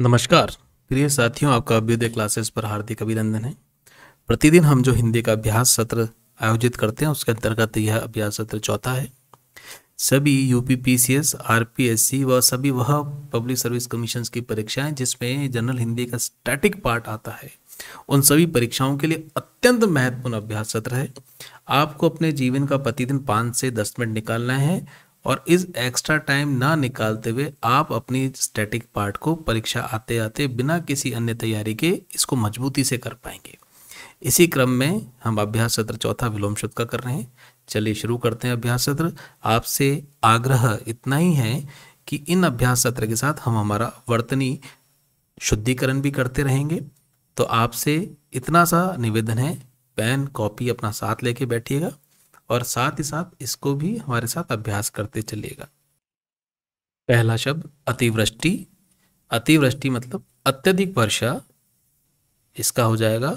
नमस्कार प्रिय साथियों आपका अभ्युदय क्लासेस पर हार्दिक अभिनंदन है प्रतिदिन हम जो हिंदी का अभ्यास सत्र आयोजित करते हैं उसके अंतर्गत यह अभ्यास सत्र चौथा है सभी U P P C S R P S C व सभी वह पब्लिक सर्विस कमीशन की परीक्षाएं जिसमें जनरल हिंदी का स्टैटिक पार्ट आता है उन सभी परीक्षाओं के लिए अत्यंत महत्वपूर्ण अभ्यास सत्र है आपको अपने जीवन का प्रतिदिन पाँच से दस मिनट निकालना है और इस एक्स्ट्रा टाइम ना निकालते हुए आप अपनी स्टैटिक पार्ट को परीक्षा आते आते बिना किसी अन्य तैयारी के इसको मजबूती से कर पाएंगे इसी क्रम में हम अभ्यास सत्र चौथा विलोम शुद्ध का कर रहे हैं चलिए शुरू करते हैं अभ्यास सत्र आपसे आग्रह इतना ही है कि इन अभ्यास सत्र के साथ हम हमारा वर्तनी शुद्धिकरण भी करते रहेंगे तो आपसे इतना सा निवेदन है पेन कॉपी अपना साथ लेके बैठिएगा और साथ ही साथ इसको भी हमारे साथ अभ्यास करते चलिएगा पहला शब्द अतिवृष्टि अतिवृष्टि मतलब अत्यधिक वर्षा इसका हो जाएगा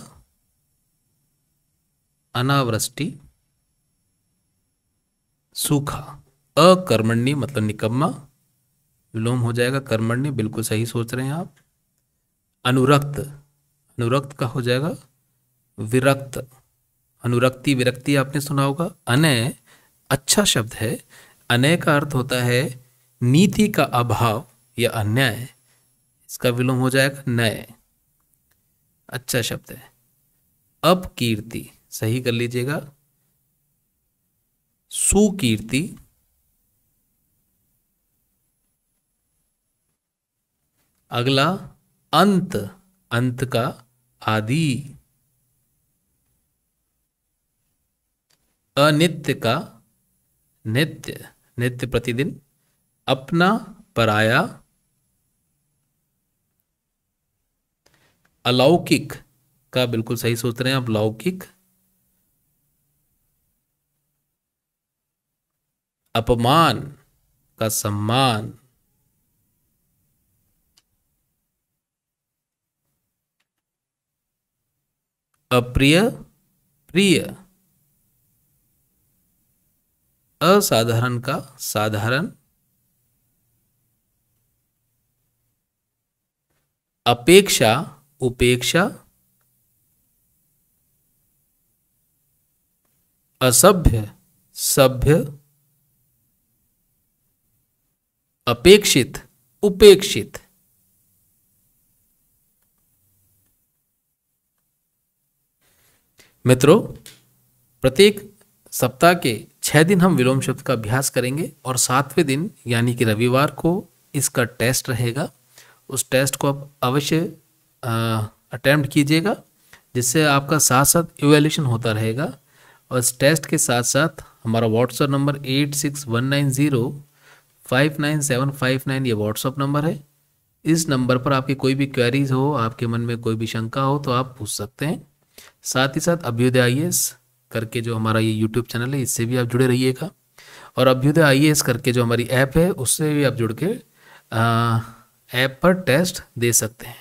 अनावृष्टि सूखा अकर्मण्य मतलब निकम्मा विलोम हो जाएगा कर्मण्य बिल्कुल सही सोच रहे हैं आप अनुरक्त अनुरक्त का हो जाएगा विरक्त अनुरक्ति विरक्ति आपने सुना होगा अनय अच्छा शब्द है अनय का अर्थ होता है नीति का अभाव या अन्याय इसका विलोम हो जाएगा नय अच्छा शब्द है अपकीर्ति सही कर लीजिएगा सुकीर्ति अगला अंत अंत का आदि अनित्य का नित्य नित्य प्रतिदिन अपना पराया अलौकिक का बिल्कुल सही सोच रहे हैं आप लौकिक अपमान का सम्मान अप्रिय प्रिय असाधारण का साधारण अपेक्षा उपेक्षा असभ्य सभ्य अपेक्षित उपेक्षित मित्रों प्रत्येक सप्ताह के छः दिन हम विलोम शब्द का अभ्यास करेंगे और सातवें दिन यानी कि रविवार को इसका टेस्ट रहेगा उस टेस्ट को आप अवश्य अटैम्प्ट कीजिएगा जिससे आपका साथ साथ इवेल्यूशन होता रहेगा और इस टेस्ट के साथ साथ हमारा WhatsApp number eight six one nine zero five nine seven five nine ये व्हाट्सअप नंबर है इस नंबर पर आपकी कोई भी क्वेरीज हो आपके मन में कोई भी शंका हो तो आप पूछ सकते हैं साथ ही साथ अभ्युदय आई करके जो हमारा ये यूट्यूब चैनल है इससे भी आप जुड़े रहिएगा और अभ्युदय आई करके जो हमारी ऐप है उससे भी आप जुड़ के ऐप पर टेस्ट दे सकते हैं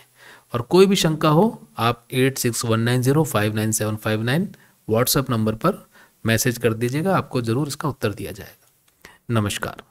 और कोई भी शंका हो आप eight six one nine zero five nine seven five nine WhatsApp number पर मैसेज कर दीजिएगा आपको ज़रूर इसका उत्तर दिया जाएगा नमस्कार